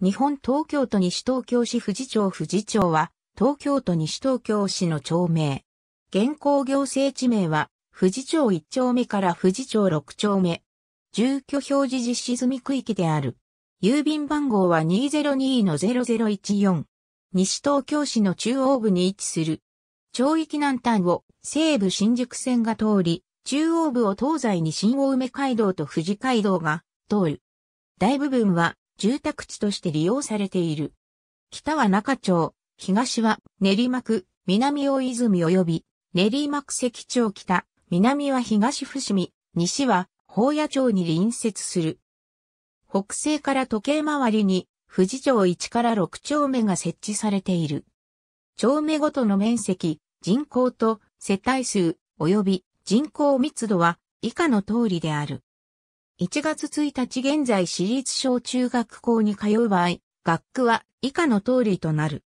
日本東京都西東京市富士町富士町は、東京都西東京市の町名。現行行政地名は、富士町1丁目から富士町6丁目。住居表示実施済み区域である。郵便番号は202-0014。西東京市の中央部に位置する。町域南端を西部新宿線が通り、中央部を東西に新大梅街道と富士街道が通る。大部分は住宅地として利用されている。北は中町、東は練馬区、南大泉及び練馬区関町北、南は東伏見、西は宝屋町に隣接する。北西から時計回りに富士町1から6丁目が設置されている。丁目ごとの面積、人口と世帯数及び人口密度は以下の通りである。1月1日現在私立小中学校に通う場合、学区は以下の通りとなる。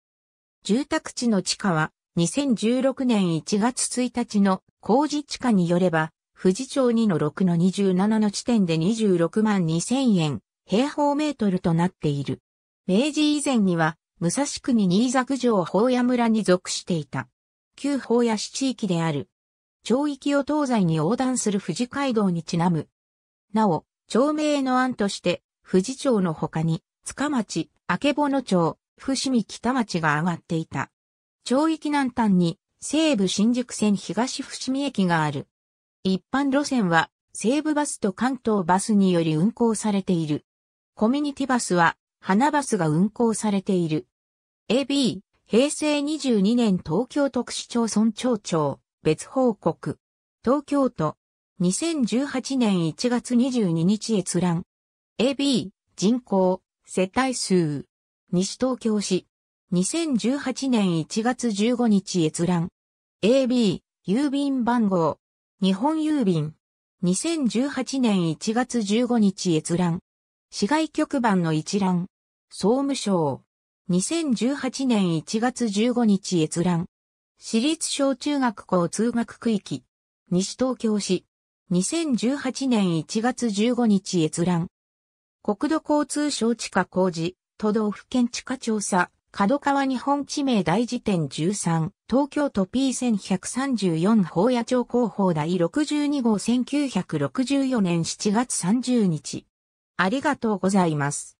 住宅地の地価は2016年1月1日の工事地価によれば、富士町2の6の27の地点で26万2000円、平方メートルとなっている。明治以前には、武蔵国新作城法屋村に属していた。旧法屋市地域である。町域を東西に横断する富士街道にちなむ。なお、町名の案として、富士町の他に、塚町、曙町、伏見北町が上がっていた。町域南端に、西武新宿線東伏見駅がある。一般路線は、西武バスと関東バスにより運行されている。コミュニティバスは、花バスが運行されている。AB、平成22年東京特市町村町長、別報告。東京都、2018年1月22日閲覧。AB、人口、世帯数。西東京市。2018年1月15日閲覧。AB、郵便番号。日本郵便。2018年1月15日閲覧。市外局番の一覧。総務省。2018年1月15日閲覧。私立小中学校通学区域。西東京市。2018年1月15日閲覧。国土交通省地下工事、都道府県地下調査、角川日本地名大辞典13、東京都 P1134 法野町広報第62号1964年7月30日。ありがとうございます。